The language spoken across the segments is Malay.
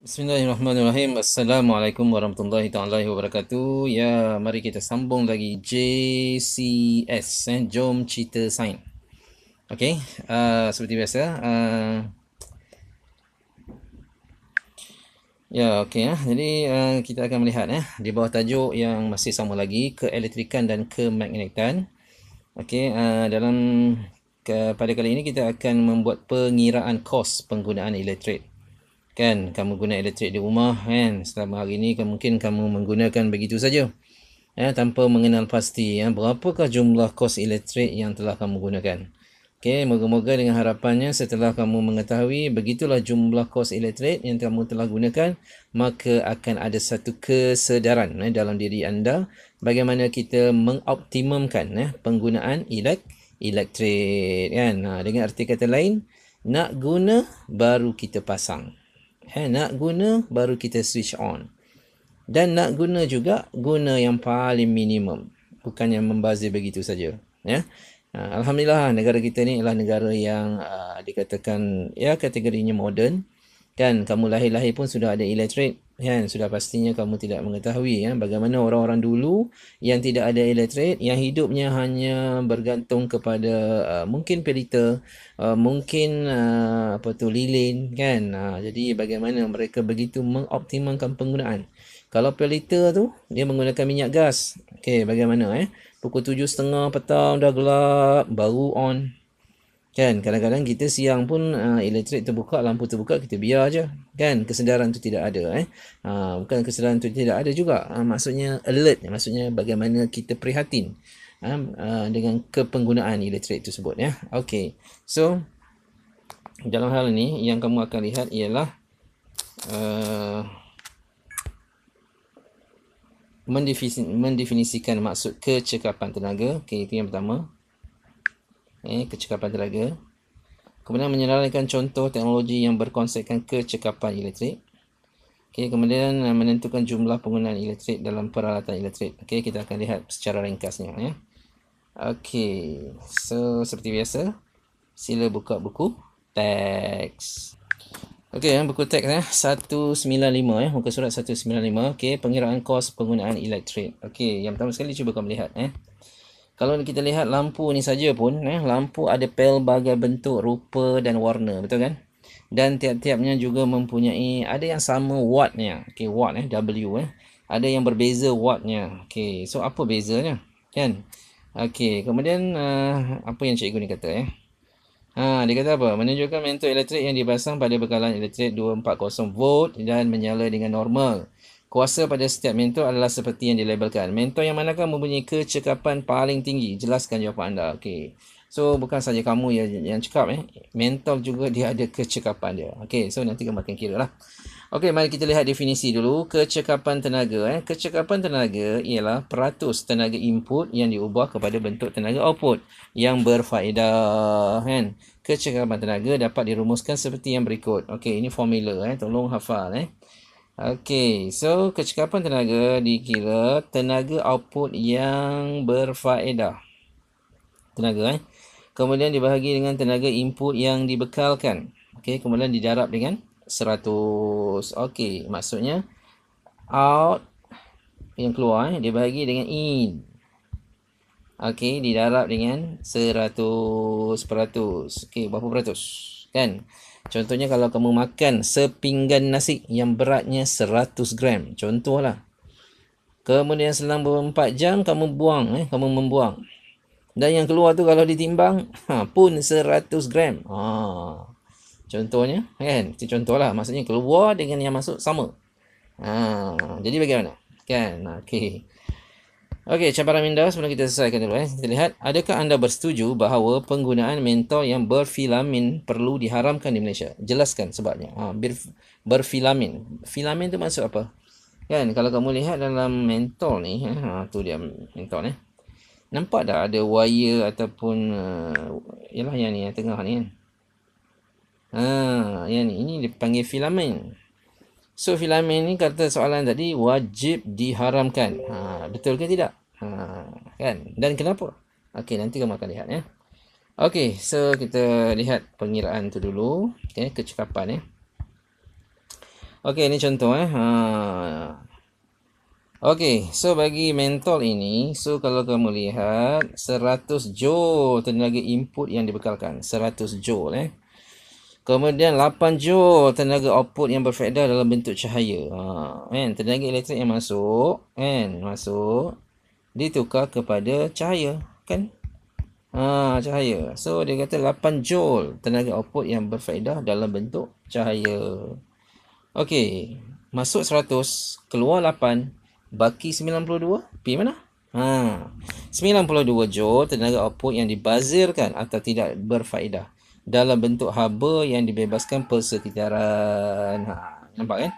Bismillahirrahmanirrahim. Assalamualaikum warahmatullahi taala wabarakatuh. Ya, mari kita sambung lagi JCS eh? Jom Cita Sign. Okey, uh, seperti biasa, uh, Ya, okay ya. Jadi uh, kita akan melihat eh di bawah tajuk yang masih sama lagi keelektrikan dan kemagnetan. Okey, uh, dalam ke, pada kali ini kita akan membuat pengiraan kos penggunaan elektrik kan kamu guna elektrik di rumah kan selama hari ini kan mungkin kamu menggunakan begitu saja ya tanpa mengenal pasti ya berapakah jumlah kos elektrik yang telah kamu gunakan okey moga-moga dengan harapannya setelah kamu mengetahui begitulah jumlah kos elektrik yang kamu telah gunakan maka akan ada satu kesedaran eh, dalam diri anda bagaimana kita mengoptimumkan eh, penggunaan elek elektrik kan ha, dengan arti kata lain nak guna baru kita pasang Eh, nak guna baru kita switch on. Dan nak guna juga guna yang paling minimum. bukan yang membazir begitu saja. Ya. Eh? Alhamdulillah negara kita ni adalah negara yang uh, dikatakan ya kategorinya moden. Kan, kamu lahir-lahir pun sudah ada elektrik kan sudah pastinya kamu tidak mengetahui ya bagaimana orang-orang dulu yang tidak ada elektrik yang hidupnya hanya bergantung kepada uh, mungkin pelita uh, mungkin uh, apa tu lilin kan uh, jadi bagaimana mereka begitu mengoptimalkan penggunaan kalau pelita tu dia menggunakan minyak gas Okay, bagaimana eh pukul setengah petang dah gelap baru on Kan kadang-kadang kita siang pun uh, elektrik terbuka, lampu terbuka kita biar aja. Kan kesedaran tu tidak ada eh. Uh, bukan kesedaran tu tidak ada juga. Uh, maksudnya alert, maksudnya bagaimana kita prihatin uh, uh, dengan kepenggunaan elektrik tersebut ya. Okey. So dalam hal ni yang kamu akan lihat ialah uh, mendefinisikan maksud kecekapan tenaga. Okey, itu yang pertama eh, kecekapan tenaga. Kemudian menyenaraikan contoh teknologi yang berkonsepkan kecekapan elektrik. Okay, kemudian eh, menentukan jumlah penggunaan elektrik dalam peralatan elektrik. Okay, kita akan lihat secara ringkasnya ya. Okey. So, seperti biasa, sila buka buku teks. Okey, eh, buku teks ya. 195 ya, muka surat 195. Okey, pengiraan kos penggunaan elektrik. Okey, yang pertama sekali cuba kau melihat eh kalau kita lihat lampu ni saja pun eh, lampu ada pelbagai bentuk rupa dan warna betul kan dan tiap-tiapnya juga mempunyai ada yang sama wattnya okay watt eh w eh ada yang berbeza wattnya okay. so apa bezanya kan okey kemudian uh, apa yang cikgu ni kata ya eh? Ha, dia kata apa? Menunjukkan mentor elektrik yang dipasang pada bekalan elektrik 240 volt dan menyala dengan normal. Kuasa pada setiap mentor adalah seperti yang dilabelkan. Mentor yang manakah mempunyai kecekapan paling tinggi? Jelaskan jawapan anda. Okey. So bukan saja kamu yang yang cakap eh. Mentor juga dia ada kecekapan dia. Okey, so nanti kita akan kira lah. Okey, mari kita lihat definisi dulu. Kecekapan tenaga eh. Kecekapan tenaga ialah peratus tenaga input yang diubah kepada bentuk tenaga output yang berfaedah kan. Kecekapan tenaga dapat dirumuskan seperti yang berikut. Okey, ini formula eh. Tolong hafal eh. Okey, so kecekapan tenaga dikira tenaga output yang berfaedah. Tenaga eh. Kemudian dibahagi dengan tenaga input yang dibekalkan. Okey, kemudian dijarab dengan 100. Okey, maksudnya out yang keluar eh, dibahagi dengan in. Okey, didarab dengan 100%. Okey, berapa peratus? Kan? Contohnya kalau kamu makan sepinggan nasi yang beratnya 100 gram. Contohlah. Kemudian selang beberapa jam kamu buang. Eh, kamu membuang. Dan yang keluar tu kalau ditimbang ha, pun 100 gram. Ha. Contohnya. Kan? contohlah. Maksudnya keluar dengan yang masuk sama. Ha. Jadi bagaimana? Kan? Okey. Okey, cabaran minda sebelum kita selesaikan dulu eh. Kita lihat, adakah anda bersetuju bahawa penggunaan mentol yang berfilamin perlu diharamkan di Malaysia? Jelaskan sebabnya. Ha, ber, berfilamin. Filamin tu maksud apa? Kan, kalau kamu lihat dalam mentol ni, eh, ha, tu dia mentol ni. Eh. Nampak dah ada wire ataupun, uh, eh, yalah yang ni, yang tengah ni kan. Ha, yang ni, ini dipanggil filamin. So filamen ni kata soalan tadi wajib diharamkan. Ha, betul ke tidak? Ha, kan? Dan kenapa? Okey, nanti kamu akan lihat ya. Okey, so kita lihat pengiraan tu dulu. Okey, kecekapan ya. Okey, ini contoh eh. Ha. Okey, so bagi mentol ini, so kalau kamu lihat 100 joule tenaga input yang dibekalkan, 100 joule eh. Kemudian 8 joule tenaga output yang berfaedah dalam bentuk cahaya. Ha, kan? Tenaga elektrik yang masuk. Kan? Masuk. Ditukar kepada cahaya. Kan? Ha, cahaya. So dia kata 8 joule tenaga output yang berfaedah dalam bentuk cahaya. Okey. Masuk 100. Keluar 8. Baki 92. Pergi mana? Ha, 92 joule tenaga output yang dibazirkan atau tidak berfaedah dalam bentuk haba yang dibebaskan persekitaran. Ha, nampak kan?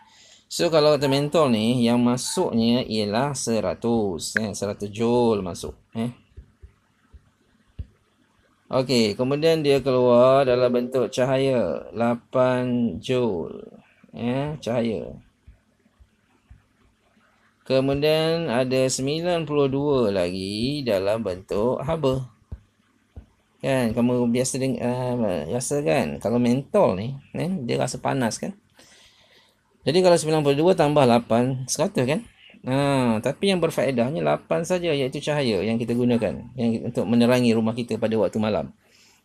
So kalau kata mentol ni yang masuknya ialah 100, eh, 100 joule masuk, eh. Okey, kemudian dia keluar dalam bentuk cahaya 8 joule, eh, cahaya. Kemudian ada 92 lagi dalam bentuk haba kan kamu biasa dengan uh, kan kalau mentol ni eh, dia rasa panas kan jadi kalau 92 tambah 8 100 kan ha, tapi yang berfaedahnya 8 saja iaitu cahaya yang kita gunakan yang untuk menerangi rumah kita pada waktu malam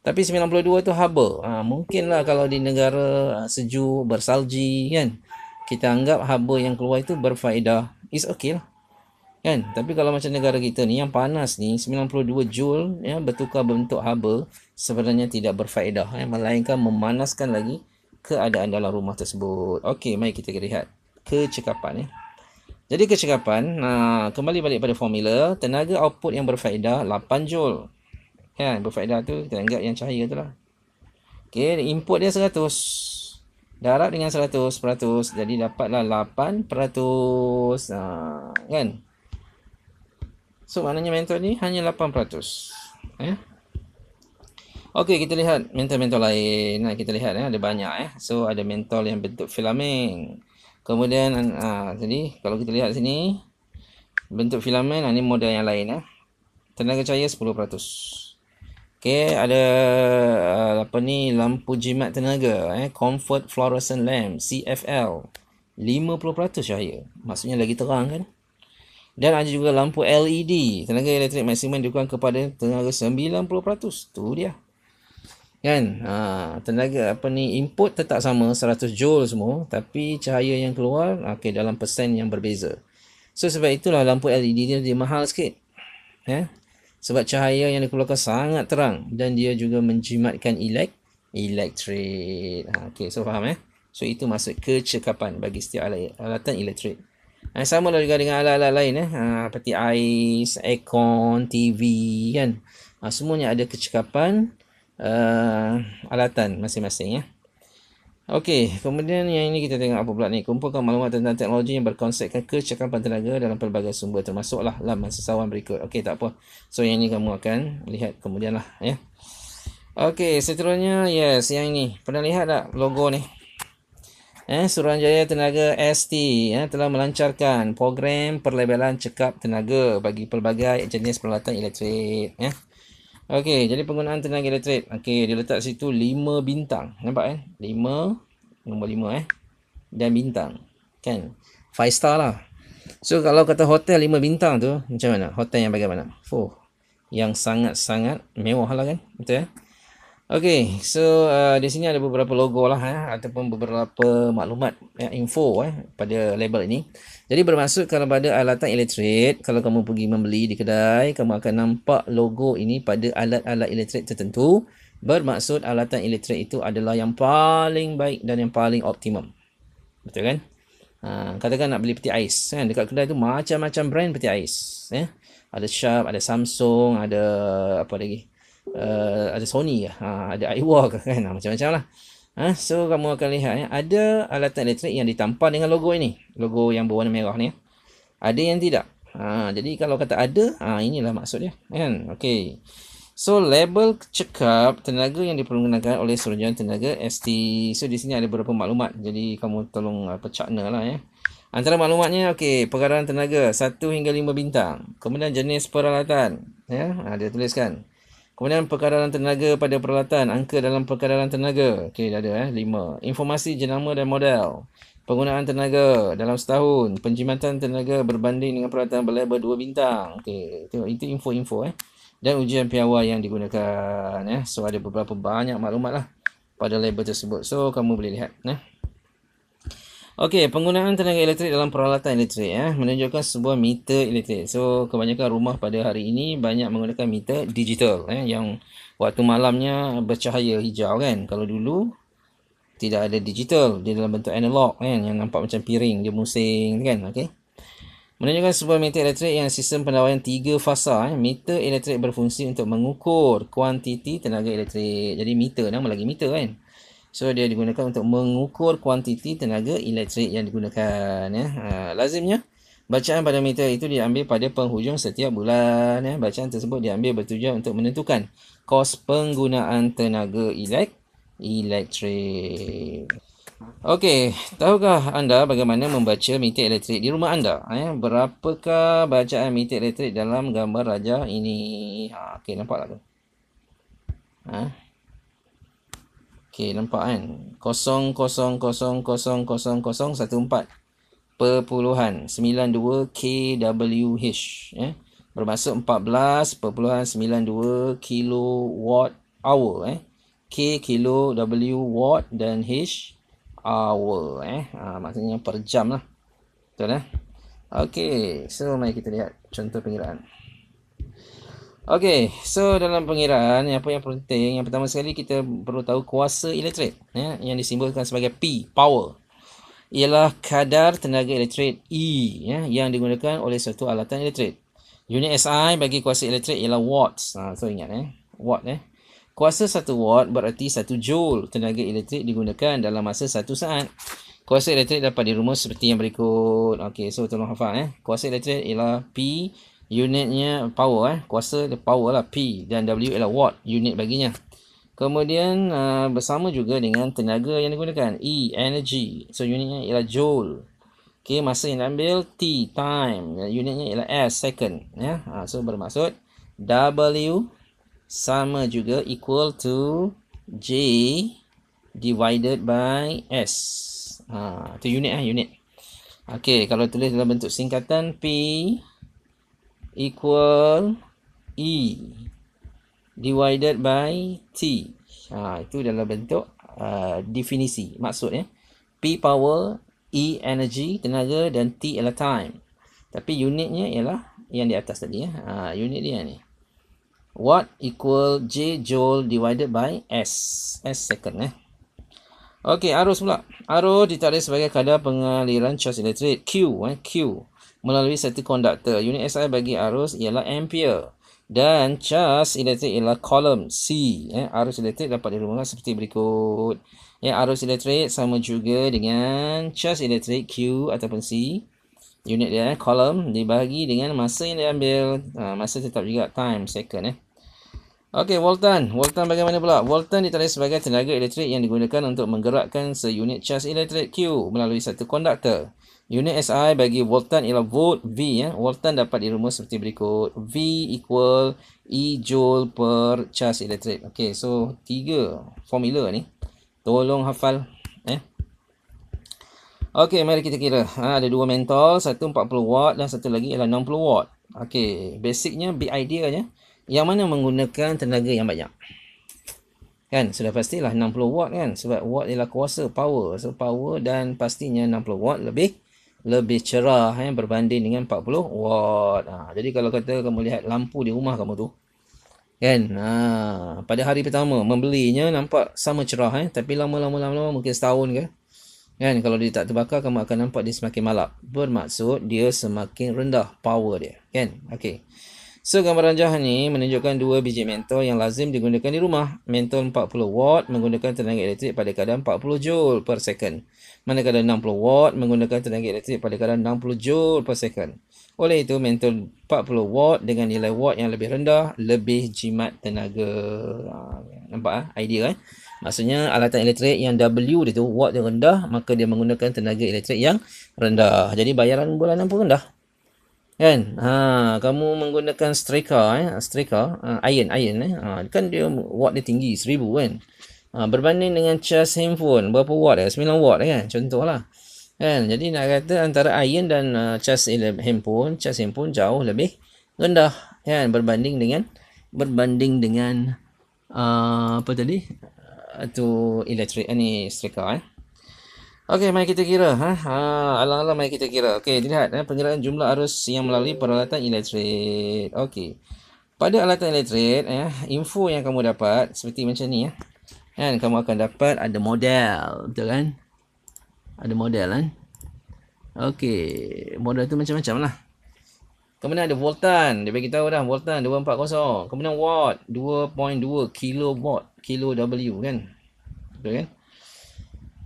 tapi 92 tu haba ha, mungkinlah kalau di negara ah, sejuk bersalji kan kita anggap haba yang keluar itu berfaedah is okay lah kan tapi kalau macam negara kita ni yang panas ni 92 joule ya bertukar bentuk haba sebenarnya tidak berfaedah ya melainkan memanaskan lagi keadaan dalam rumah tersebut okey mari kita lihat kecekapan ya jadi kecekapan nah kembali balik pada formula tenaga output yang berfaedah 8 joule kan berfaedah tu kita anggap yang cahaya tu lah okey input dia 100 darab dengan 100% jadi dapatlah 8% ha, kan So maknanya mentor ni hanya 8% eh? Ok kita lihat mentor-mentor lain Nah ha, Kita lihat eh? ada banyak eh? So ada mentor yang bentuk filamen Kemudian aa, ha, jadi Kalau kita lihat sini Bentuk filamen ha, ni model yang lain eh? Tenaga cahaya 10% Okay ada Apa ni lampu jimat tenaga eh? Comfort fluorescent lamp CFL 50% cahaya Maksudnya lagi terang kan 50% dan ada juga lampu LED. Tenaga elektrik maksimum dikurangkan kepada tenaga 90%. Tu dia. Kan? Ha, tenaga apa ni input tetap sama 100 joule semua tapi cahaya yang keluar okey dalam persen yang berbeza. So sebab itulah lampu LED ni dia mahal sikit. Ya. Eh? Sebab cahaya yang dikeluarkan sangat terang dan dia juga menjimatkan elek elektrik. Ha, okey, so faham eh? So itu maksud kecekapan bagi setiap alat alatan elektrik. Ha, sama lah juga dengan alat-alat lain. Eh. Ha, seperti ais, aircon, TV kan. Ha, semuanya ada kecekapan uh, alatan masing-masing. Ya. Okey, kemudian yang ini kita tengok apa pula ni. Kumpulkan maklumat tentang teknologi yang berkonsepkan kecekapan tenaga dalam pelbagai sumber termasuklah laman sesawan berikut. Okey, tak apa. So, yang ini kamu akan lihat kemudianlah. Ya. Okey, seterusnya, yes, yang ini. Pernah lihat tak logo ni? eh, Suruhanjaya Tenaga ST eh, telah melancarkan program perlabelan cekap tenaga bagi pelbagai jenis peralatan elektrik. Eh. Okey, jadi penggunaan tenaga elektrik. Okey, dia letak situ 5 bintang. Nampak kan? Eh? 5, nombor 5 eh. Dan bintang. Kan? 5 star lah. So, kalau kata hotel 5 bintang tu, macam mana? Hotel yang bagaimana? Oh, Yang sangat-sangat mewah lah kan? Betul ya? Eh? Okey, so uh, di sini ada beberapa logo lah eh, ataupun beberapa maklumat eh, info eh, pada label ini. Jadi bermaksud kalau pada alatan elektrik, kalau kamu pergi membeli di kedai, kamu akan nampak logo ini pada alat-alat elektrik tertentu. Bermaksud alatan elektrik itu adalah yang paling baik dan yang paling optimum. Betul kan? Ha, katakan nak beli peti ais kan? Dekat kedai tu macam-macam brand peti ais. Eh? Ada Sharp, ada Samsung, ada apa lagi? uh, ada Sony ke, eh. ha, ada Aiwa ke kan, ha, macam-macam lah. Ha, so kamu akan lihat ya, ada alatan elektrik yang ditampar dengan logo ini. Logo yang berwarna merah ni. Ada yang tidak. Ha, jadi kalau kata ada, ha, inilah maksudnya. Kan? Okay. So label cekap tenaga yang dipergunakan oleh suruhan tenaga ST. So di sini ada beberapa maklumat. Jadi kamu tolong uh, pecakna lah ya. Antara maklumatnya, okay, pengadaran tenaga 1 hingga 5 bintang. Kemudian jenis peralatan. Ya, ha, dia tuliskan. Kemudian perkadaran tenaga pada peralatan, angka dalam perkadaran tenaga. Okey, dah ada eh, lima. Informasi jenama dan model. Penggunaan tenaga dalam setahun, penjimatan tenaga berbanding dengan peralatan berlabel dua bintang. Okey, tengok itu info-info eh. Dan ujian piawai yang digunakan eh. So ada beberapa banyak maklumat lah pada label tersebut. So kamu boleh lihat eh. Okey, penggunaan tenaga elektrik dalam peralatan elektrik ya, menunjukkan sebuah meter elektrik. So, kebanyakan rumah pada hari ini banyak menggunakan meter digital ya, yang waktu malamnya bercahaya hijau kan. Kalau dulu tidak ada digital, dia dalam bentuk analog kan yang nampak macam piring, dia musing kan. Okey. Menunjukkan sebuah meter elektrik yang sistem pendawaian tiga fasa eh. Meter elektrik berfungsi untuk mengukur kuantiti tenaga elektrik. Jadi meter nama lagi meter kan. So dia digunakan untuk mengukur kuantiti tenaga elektrik yang digunakan ya. Ha, lazimnya bacaan pada meter itu diambil pada penghujung setiap bulan ya. Bacaan tersebut diambil bertujuan untuk menentukan kos penggunaan tenaga elek- elektrik. Okey, tahukah anda bagaimana membaca meter elektrik di rumah anda? Eh, berapakah bacaan meter elektrik dalam gambar raja ini? Ha, okey, nampak tak tu? Ha? Okey, nampak kan? 0000014 perpuluhan 92KWH eh? bermaksud 14.92 kilo watt hour eh k kilo w watt dan h hour eh ha, maksudnya per jam lah betul eh okey so mari kita lihat contoh pengiraan Okey, so dalam pengiraan apa yang penting, yang pertama sekali kita perlu tahu kuasa elektrik ya, yang disimbolkan sebagai P, power. Ialah kadar tenaga elektrik E ya, yang digunakan oleh satu alatan elektrik. Unit SI bagi kuasa elektrik ialah watts. Ha, so ingat eh, watt eh. Kuasa 1 watt berarti 1 joule tenaga elektrik digunakan dalam masa 1 saat. Kuasa elektrik dapat dirumus seperti yang berikut. Okey, so tolong hafal eh. Kuasa elektrik ialah P unitnya power eh kuasa dia power lah P dan W adalah watt unit baginya kemudian uh, bersama juga dengan tenaga yang digunakan E energy so unitnya ialah joule Okay, masa yang diambil T time unitnya ialah S second ya yeah. Ha, so bermaksud W sama juga equal to J divided by S ha, uh, tu unit eh unit Okay, kalau tulis dalam bentuk singkatan P equal E divided by T. Ha, itu dalam bentuk uh, definisi. Maksudnya, eh, P power, E energy, tenaga dan T ialah time. Tapi unitnya ialah yang di atas tadi. Ya. Ha, unit dia ni. Watt equal J joule divided by S. S second. Eh. Okey, arus pula. Arus ditarik sebagai kadar pengaliran charge elektrik. Q. Eh, Q melalui satu konduktor. Unit SI bagi arus ialah ampere dan charge elektrik ialah column C. Eh, arus elektrik dapat dirumuskan seperti berikut. Ya, arus elektrik sama juga dengan charge elektrik Q ataupun C. Unit dia, eh, column dibahagi dengan masa yang diambil. Ha, masa tetap juga time, second eh. Okey, voltan. Voltan bagaimana pula? Voltan ditarik sebagai tenaga elektrik yang digunakan untuk menggerakkan seunit charge elektrik Q melalui satu konduktor. Unit SI bagi voltan ialah volt V ya. Voltan dapat dirumus seperti berikut. V equal E joule per charge elektrik. Okay, so tiga formula ni. Tolong hafal eh. Okey, mari kita kira. Ha, ada dua mentol, satu 40 watt dan satu lagi ialah 60 watt. Okay, basicnya big idea nya yang mana menggunakan tenaga yang banyak. Kan, sudah pastilah 60 watt kan sebab watt ialah kuasa power. So power dan pastinya 60 watt lebih lebih cerah eh, berbanding dengan 40 watt. Ha, jadi kalau kata kamu lihat lampu di rumah kamu tu. Kan? Ha, pada hari pertama membelinya nampak sama cerah. Eh, tapi lama-lama-lama mungkin setahun ke. Kan? Kalau dia tak terbakar kamu akan nampak dia semakin malap. Bermaksud dia semakin rendah power dia. Kan? Okey. So gambaran jauh ni menunjukkan dua biji mentol yang lazim digunakan di rumah. Mentol 40 watt menggunakan tenaga elektrik pada kadar 40 joule per second. Manakala 60 watt menggunakan tenaga elektrik pada kadar 60 joule per second. Oleh itu mentol 40 watt dengan nilai watt yang lebih rendah lebih jimat tenaga. Ha, nampak ah idea kan? Maksudnya alatan elektrik yang W dia tu watt yang rendah maka dia menggunakan tenaga elektrik yang rendah. Jadi bayaran bulanan pun rendah kan ha kamu menggunakan striker eh ha, striker uh, iron iron eh ha, kan dia watt dia tinggi 1000 kan ha, berbanding dengan charge handphone berapa watt eh 9 watt kan contohlah kan jadi nak kata antara iron dan uh, ha, charge handphone charge handphone jauh lebih rendah kan berbanding dengan berbanding dengan uh, apa tadi uh, tu electric uh, ni striker eh Okey, mari kita kira. Ha? Ha, alang mari kita kira. Okey, dilihat. Eh, pengiraan jumlah arus yang melalui peralatan elektrik. Okey. Pada alatan elektrik, eh, info yang kamu dapat seperti macam ni. Eh, kan? Kamu akan dapat ada model. Betul kan? Ada model kan? Okey. Model tu macam-macam lah. Kemudian ada voltan. Dia bagi tahu dah voltan 240. Kemudian watt 2.2 kilowatt. Kilo W kan? Betul kan?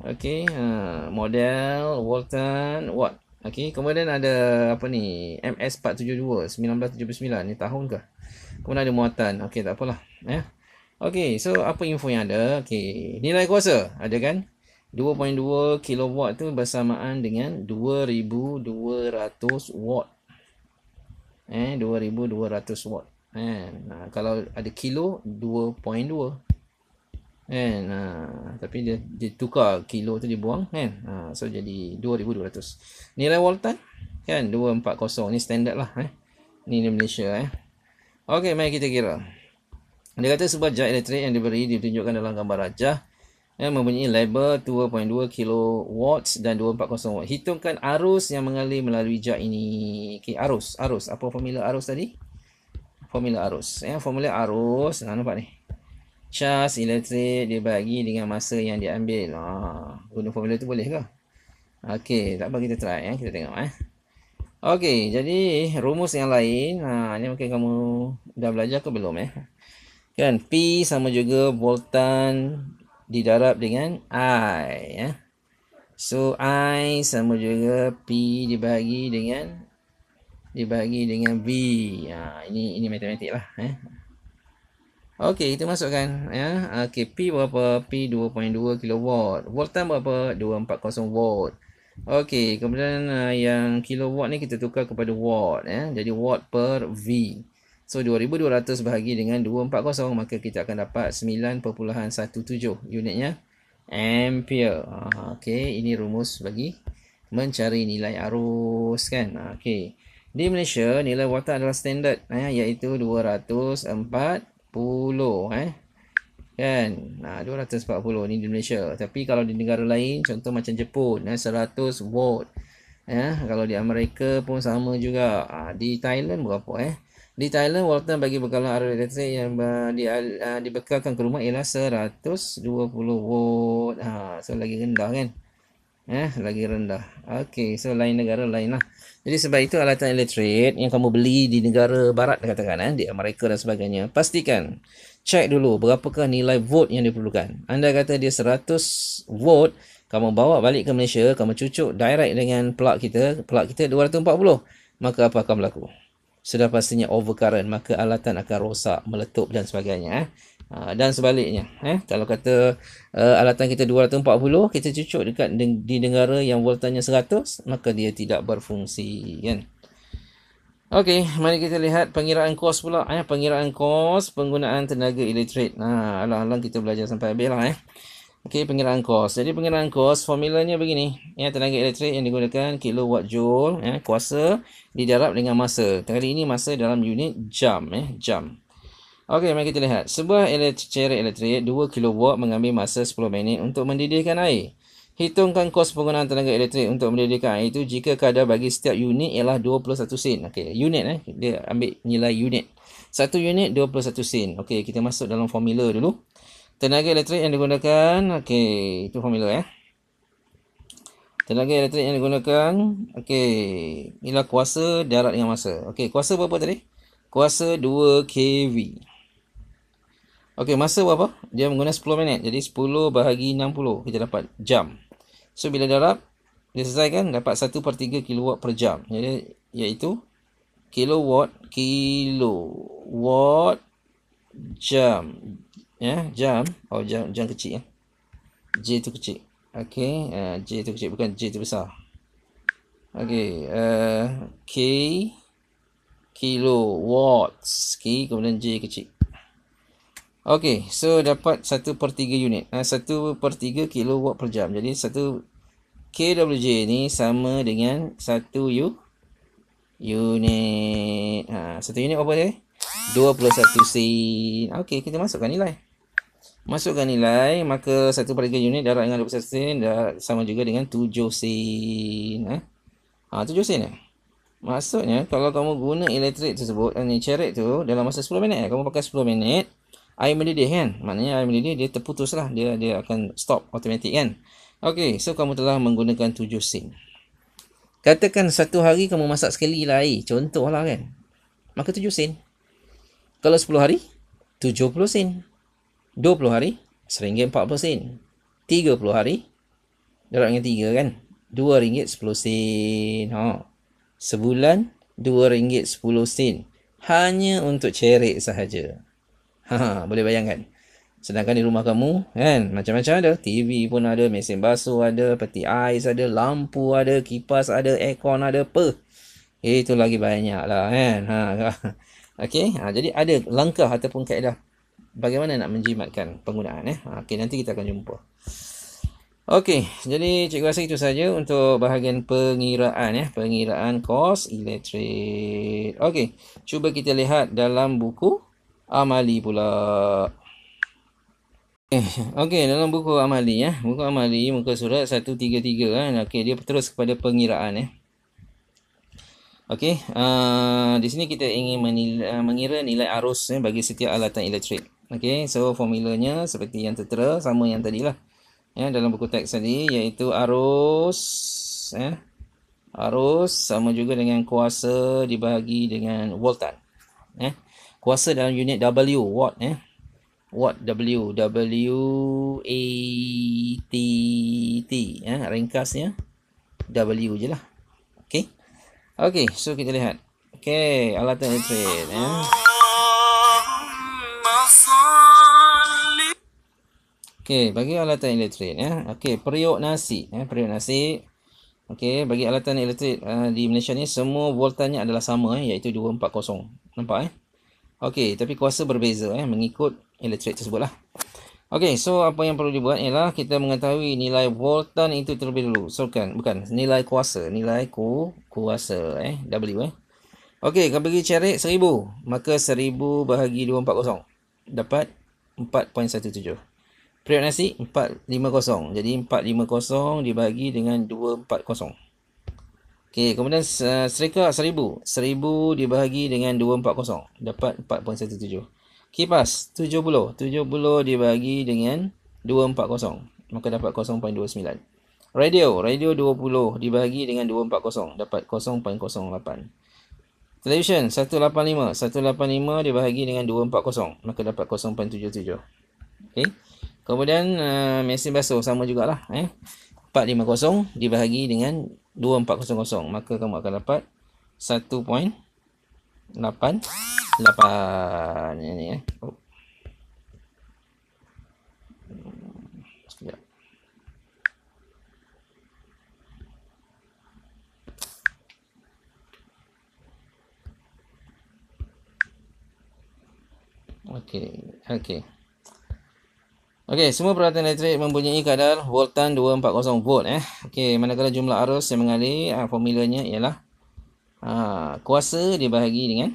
Okay, uh, model Walton Watt. Okay, kemudian ada apa ni? MS472 1979 ni tahun ke? Kemudian ada muatan. Okay, tak apalah, ya. Yeah. Okey, so apa info yang ada? Okay, nilai kuasa ada kan? 2.2 kilowatt tu bersamaan dengan 2200 watt. Eh, 2200 watt. Eh, nah, kalau ada kilo 2.2 kan ha, tapi dia dia tukar kilo tu dia buang kan ha, so jadi 2200 nilai voltan kan 240 ni standard lah eh ni di Malaysia eh okey mari kita kira dia kata sebuah jar elektrik yang diberi ditunjukkan dalam gambar rajah yang eh, mempunyai label 2.2 kW dan 240 watt. Hitungkan arus yang mengalir melalui jar ini. Okay, arus, arus. Apa formula arus tadi? Formula arus. Ya, formula arus. Nah, ha, nampak ni charge electric dibahagi dengan masa yang diambil. Ha, ah, guna formula tu boleh ke? Okey, tak apa kita try eh. Kita tengok eh. Okey, jadi rumus yang lain. Ha, ah, ini mungkin kamu dah belajar ke belum eh? Kan, P sama juga voltan didarab dengan I. Eh? So, I sama juga P dibagi dengan dibagi dengan V. Ha, ini ini matematik lah. Eh? Okey, kita masukkan ya. Okey, P berapa? P 2.2 kW. Voltan berapa? 240 volt. Okey, kemudian uh, yang kilowatt ni kita tukar kepada watt ya. Jadi watt per V. So 2200 bahagi dengan 240 maka kita akan dapat 9.17 unitnya ampere. Ah, Okey, ini rumus bagi mencari nilai arus kan. Okey. Di Malaysia nilai wattan adalah standard ya iaitu 204 240 eh. Kan? Nah, 240 ni di Malaysia. Tapi kalau di negara lain, contoh macam Jepun, eh, 100 volt. Eh, kalau di Amerika pun sama juga. Ah, di Thailand berapa eh? Di Thailand, Walton bagi bekalan arus elektrik yang di, ah, dibekalkan ke rumah ialah 120 volt. Ha, so, lagi rendah kan? eh lagi rendah. Okey, so lain negara lainlah. Jadi sebab itu alatan elektrik yang kamu beli di negara barat katakan eh di Amerika dan sebagainya, pastikan check dulu berapakah nilai volt yang diperlukan. Anda kata dia 100 volt, kamu bawa balik ke Malaysia, kamu cucuk direct dengan plug kita, plug kita 240. Maka apa akan berlaku? Sudah pastinya overcurrent, maka alatan akan rosak, meletup dan sebagainya eh. Ah, dan sebaliknya eh kalau kata uh, alatan kita 240 kita cucuk dekat de- di negara yang voltannya 100 maka dia tidak berfungsi kan Okey, mari kita lihat pengiraan kos pula. Eh, pengiraan kos penggunaan tenaga elektrik. Ha, alang-alang kita belajar sampai habis lah eh. Okey, pengiraan kos. Jadi pengiraan kos formulanya begini. Ya, eh, tenaga elektrik yang digunakan kilowatt joule, ya, eh, kuasa didarab dengan masa. Kali ini masa dalam unit jam, eh, jam. Okey, mari kita lihat. Sebuah elektrik, cairan elektrik 2 kW mengambil masa 10 minit untuk mendidihkan air. Hitungkan kos penggunaan tenaga elektrik untuk mendidihkan air itu jika kadar bagi setiap unit ialah 21 sen. Okey, unit eh. Dia ambil nilai unit. Satu unit 21 sen. Okey, kita masuk dalam formula dulu. Tenaga elektrik yang digunakan, okey, itu formula eh. Tenaga elektrik yang digunakan, okey, ialah kuasa darat dengan masa. Okey, kuasa berapa tadi? Kuasa 2 kV. Okey, masa berapa? Dia menggunakan 10 minit. Jadi 10 bahagi 60 kita dapat jam. So bila darab, dia selesai kan dapat 1 per 3 kilowatt per jam. Jadi iaitu kilowatt kilo watt jam. Ya, yeah, jam. Oh, jam jam kecil ya. J tu kecil. Okey, uh, J tu kecil bukan J tu besar. Okey, uh, K kilo K kemudian J kecil. Okey, so dapat 1 per 3 unit. Uh, ah, 1 per 3 kilowatt per jam. Jadi, 1 kWj ni sama dengan 1 U unit. Ha, 1 unit berapa dia? 21 sen. Okey, kita masukkan nilai. Masukkan nilai, maka 1 per 3 unit darat dengan 21 sen sama juga dengan 7 sen. Ha? ha, 7 sen ya? Eh? Maksudnya, kalau kamu guna elektrik tersebut, eh, ni ceret tu, dalam masa 10 minit, eh? kamu pakai 10 minit, air mendidih kan maknanya air mendidih dia terputus lah dia dia akan stop automatic kan ok so kamu telah menggunakan tujuh sen. katakan satu hari kamu masak sekali lah air contoh lah kan maka tujuh sen kalau sepuluh hari tujuh puluh sen Dua puluh hari seringgit puluh sen Tiga puluh hari darab dengan 3 kan Dua ringgit sepuluh sen ha. sebulan dua ringgit sepuluh sen hanya untuk cerik sahaja Ha, boleh bayangkan. Sedangkan di rumah kamu, kan, macam-macam ada. TV pun ada, mesin basuh ada, peti ais ada, lampu ada, kipas ada, aircon ada, apa. Itu lagi banyak lah, kan. Ha, kan? okay. ha, jadi ada langkah ataupun kaedah bagaimana nak menjimatkan penggunaan. Eh? Ha, Okey, nanti kita akan jumpa. Okay, jadi cikgu rasa itu saja untuk bahagian pengiraan ya, pengiraan kos elektrik. Okay, cuba kita lihat dalam buku amali pula. Eh, okey, dalam buku amali ya. Buku amali muka surat 133 kan. Eh. Okey, dia terus kepada pengiraan ya. Okey, uh, di sini kita ingin menila, uh, mengira nilai arus ya, bagi setiap alatan elektrik. Okey, so formulanya seperti yang tertera sama yang tadilah. Ya, dalam buku teks tadi iaitu arus ya. Arus sama juga dengan kuasa dibahagi dengan voltan. Ya kuasa dalam unit W watt eh watt W W A T T eh ringkasnya W je lah okey okey so kita lihat okey alat elektrik eh Okey, bagi alatan elektrik ya. Eh? Okey, periuk nasi ya, periuk nasi. Okey, bagi alatan elektrik uh, eh, di Malaysia ni semua voltannya adalah sama ya, iaitu 240. Nampak eh? Okey, tapi kuasa berbeza eh, mengikut elektrik tersebut lah. Okey, so apa yang perlu dibuat ialah kita mengetahui nilai voltan itu terlebih dulu. So kan, bukan, nilai kuasa. Nilai ku, kuasa eh, W eh. Okey, kita pergi cari seribu, Maka seribu bahagi 240. Dapat 4.17. Periode nasi 450. Jadi 450 dibagi dengan 240. Okey, kemudian uh, striker 1000. 1000 dibahagi dengan 240 dapat 4.17. Kipas 70. 70 dibahagi dengan 240 maka dapat 0.29. Radio, radio 20 dibahagi dengan 240 dapat 0.08. Television 185 185 dibahagi dengan 240 maka dapat 0.77. Okey. Kemudian uh, mesin basuh sama jugalah eh. 450 dibahagi dengan 2400 maka kamu akan dapat 1.88 ini ya eh. oh. Okay, okay. Okey, semua peralatan elektrik mempunyai kadar voltan 240 volt eh. Okey, manakala jumlah arus yang mengalir, uh, formulanya ialah uh, kuasa dibahagi dengan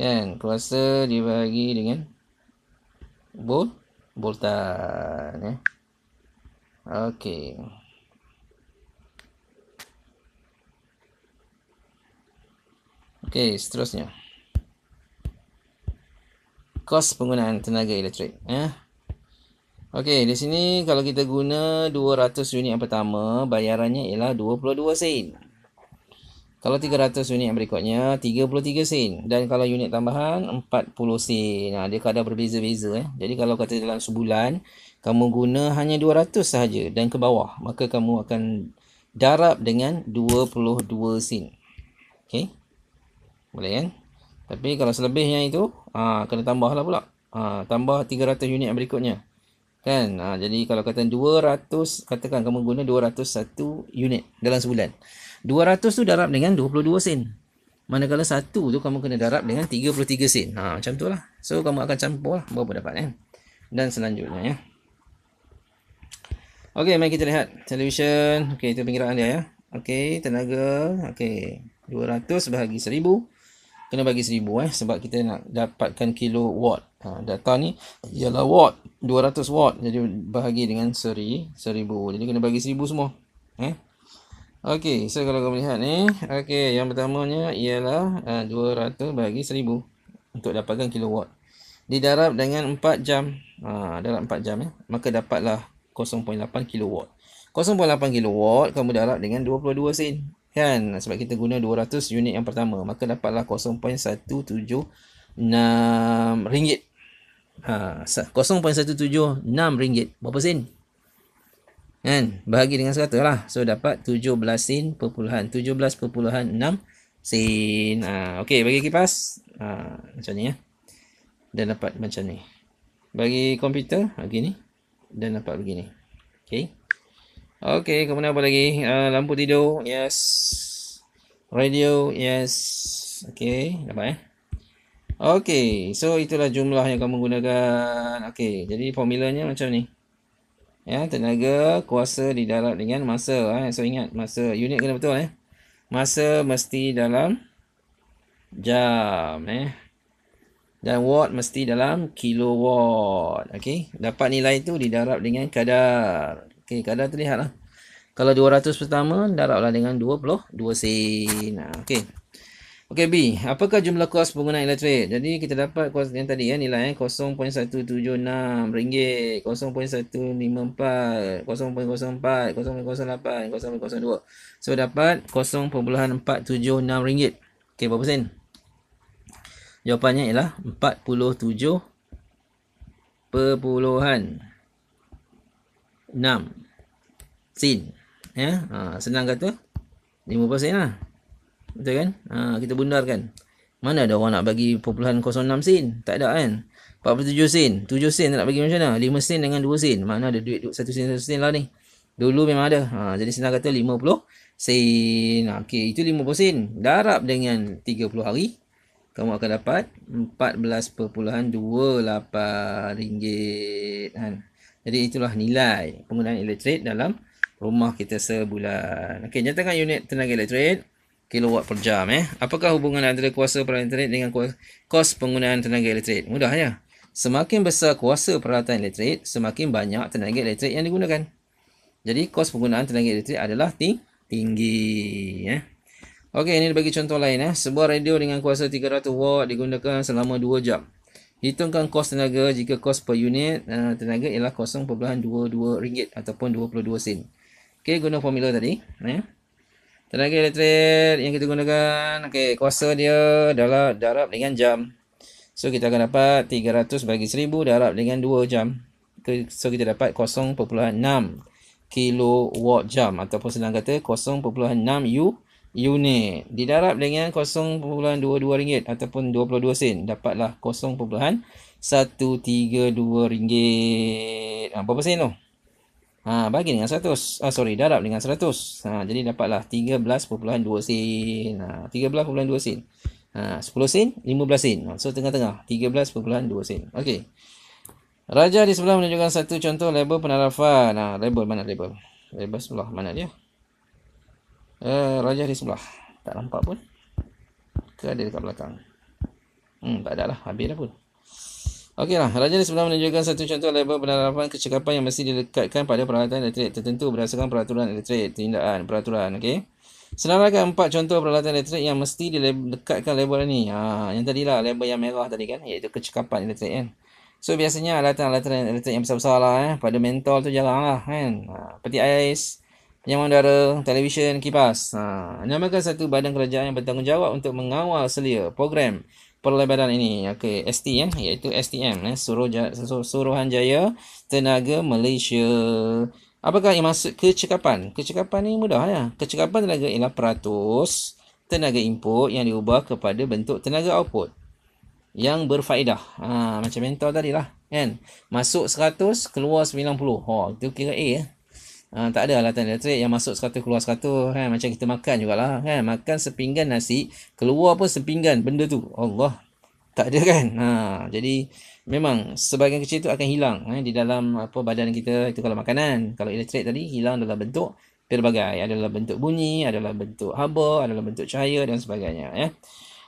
kan, kuasa dibahagi dengan volt voltan eh. Okey. Okey, seterusnya kos penggunaan tenaga elektrik ya. Okey, di sini kalau kita guna 200 unit yang pertama, bayarannya ialah 22 sen. Kalau 300 unit yang berikutnya, 33 sen. Dan kalau unit tambahan, 40 sen. Nah, ha, dia kadar berbeza-beza. Eh. Jadi kalau kata dalam sebulan, kamu guna hanya 200 sahaja dan ke bawah. Maka kamu akan darab dengan 22 sen. Okey. Boleh kan? Eh? Tapi kalau selebihnya itu ha, Kena tambah lah pula ha, Tambah 300 unit yang berikutnya Kan ha, Jadi kalau kata 200 Katakan kamu guna 201 unit Dalam sebulan 200 tu darab dengan 22 sen Manakala satu tu kamu kena darab dengan 33 sen ha, Macam tu lah So kamu akan campur lah Berapa dapat kan Dan selanjutnya ya Okey, mari kita lihat television. Okey, itu pengiraan dia ya. Okey, tenaga. Okey, 200 bahagi kena bagi seribu, eh sebab kita nak dapatkan kilo watt. Ha, data ni ialah watt, 200 watt. Jadi bahagi dengan seri, seribu. Jadi kena bagi seribu semua. Eh. Okey, so kalau kau melihat ni, okey, yang pertamanya ialah ha, uh, 200 bagi seribu untuk dapatkan kilo watt. Didarab dengan 4 jam. Ha, dalam 4 jam eh, maka dapatlah 0.8 kilo watt. 0.8 kilo watt kamu darab dengan 22 sen kan sebab kita guna 200 unit yang pertama maka dapatlah 0.176 ringgit ha 0.176 ringgit berapa sen kan bahagi dengan 100 lah so dapat 17 sen perpuluhan 17.6 sen ha okey bagi kipas ha macam ni ya dan dapat macam ni bagi komputer begini dan dapat begini okey Okey, kemudian apa lagi? Uh, lampu tidur, yes. Radio, yes. Okey, dapat eh. Okey, so itulah jumlah yang kamu gunakan. Okey, jadi formulanya macam ni. Ya, tenaga kuasa didarab dengan masa. Eh. So ingat, masa unit kena betul eh. Masa mesti dalam jam eh. Dan watt mesti dalam kilowatt. Okey, dapat nilai tu didarab dengan kadar. Okey, kadar terlihatlah. Kalau 200 pertama, daraplah dengan 22 sen. Nah, Okey. Okey B, apakah jumlah kos penggunaan elektrik? Jadi kita dapat kos yang tadi ya nilai eh 0.176 ringgit, 0.154, 0.04, 0.08, 0.02. So dapat 0.476 ringgit. Okey berapa sen? Jawapannya ialah 47 perpuluhan enam sin ya ha, senang kata lima persen lah betul kan ha, kita bundarkan mana ada orang nak bagi perpuluhan enam sin tak ada kan 47 sen, 7 sen nak bagi macam mana 5 sen dengan 2 sen, mana ada duit 1 sen 1 sen lah ni dulu memang ada ha, jadi senang kata 50 sen, ok itu 50 sen darab dengan 30 hari kamu akan dapat 14.28 ringgit kan ha. Jadi itulah nilai penggunaan elektrik dalam rumah kita sebulan. Okey, nyatakan unit tenaga elektrik kilowatt per jam eh. Apakah hubungan antara kuasa peralatan elektrik dengan kos penggunaan tenaga elektrik? Mudah ya. Semakin besar kuasa peralatan elektrik, semakin banyak tenaga elektrik yang digunakan. Jadi kos penggunaan tenaga elektrik adalah tinggi eh. Okey, ini bagi contoh lain eh. Sebuah radio dengan kuasa 300 watt digunakan selama 2 jam. Hitungkan kos tenaga jika kos per unit uh, tenaga ialah 0.22 ringgit ataupun 22 sen. Okey, guna formula tadi. Eh. Tenaga elektrik yang kita gunakan, okey, kuasa dia adalah darab dengan jam. So, kita akan dapat 300 bagi 1000 darab dengan 2 jam. So, kita dapat 0.6 kilowatt jam ataupun senang kata 0.6 U unit. Didarab dengan 0.22 ringgit ataupun 22 sen. Dapatlah 0.132 ringgit. Ha, berapa sen tu? Ha, bagi dengan 100. Ah sorry, darab dengan 100. Ha, ah, jadi dapatlah 13.2 sen. Ha, 13.2 sen. Ha, 10 sen, 15 sen. So, tengah-tengah. 13.2 sen. Okey. Raja di sebelah menunjukkan satu contoh label penarafan. Ha, label mana label? Label sebelah mana dia? Eh, Raja di sebelah Tak nampak pun Ke ada dekat belakang Hmm tak ada lah Habis dah pun Okey lah Raja di sebelah menunjukkan satu contoh Label penerapan kecekapan yang mesti dilekatkan Pada peralatan elektrik tertentu Berdasarkan peraturan elektrik Tindakan peraturan Okey Senarakan empat contoh peralatan elektrik yang mesti dilekatkan label ni. Ha, yang tadi lah label yang merah tadi kan. Iaitu kecekapan elektrik kan. So biasanya alatan-alatan elektrik yang besar-besar lah eh. Pada mentol tu jarang lah kan. Ha, peti ais penyambung udara, televisyen, kipas. Ha, menyamakan satu badan kerajaan yang bertanggungjawab untuk mengawal selia program perlebaran ini. Okey, ST ya, eh, iaitu STM eh, Suruhanjaya, Suruhanjaya Tenaga Malaysia. Apakah yang masuk kecekapan? Kecekapan ni mudah ya. Kecekapan tenaga ialah peratus tenaga input yang diubah kepada bentuk tenaga output yang berfaedah. Ha, macam mentor tadi lah. Kan? Masuk 100, keluar 90. Oh, ha, itu kira A ya. Eh. Ha, tak ada alatan elektrik yang masuk 100 keluar 100 kan macam kita makan jugalah kan makan sepinggan nasi keluar pun sepinggan benda tu Allah tak ada kan ha jadi memang sebahagian kecil tu akan hilang eh, di dalam apa badan kita itu kalau makanan kalau elektrik tadi hilang dalam bentuk pelbagai adalah bentuk bunyi adalah bentuk haba adalah bentuk cahaya dan sebagainya ya eh.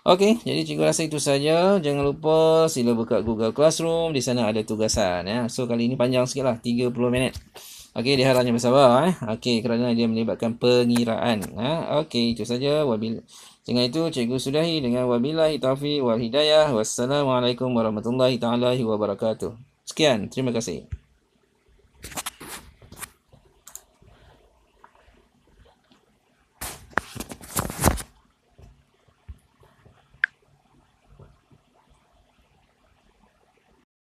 Okey, jadi cikgu rasa itu saja. Jangan lupa sila buka Google Classroom. Di sana ada tugasan. Ya. So, kali ini panjang sikit lah. 30 minit. Okey, dia haranya bersabar eh. Okey, kerana dia melibatkan pengiraan. Ha? Okey, itu saja. Wabil. Dengan itu, cikgu sudahi dengan wabillahi taufiq wal hidayah. Wassalamualaikum warahmatullahi taala wabarakatuh. Sekian, terima kasih.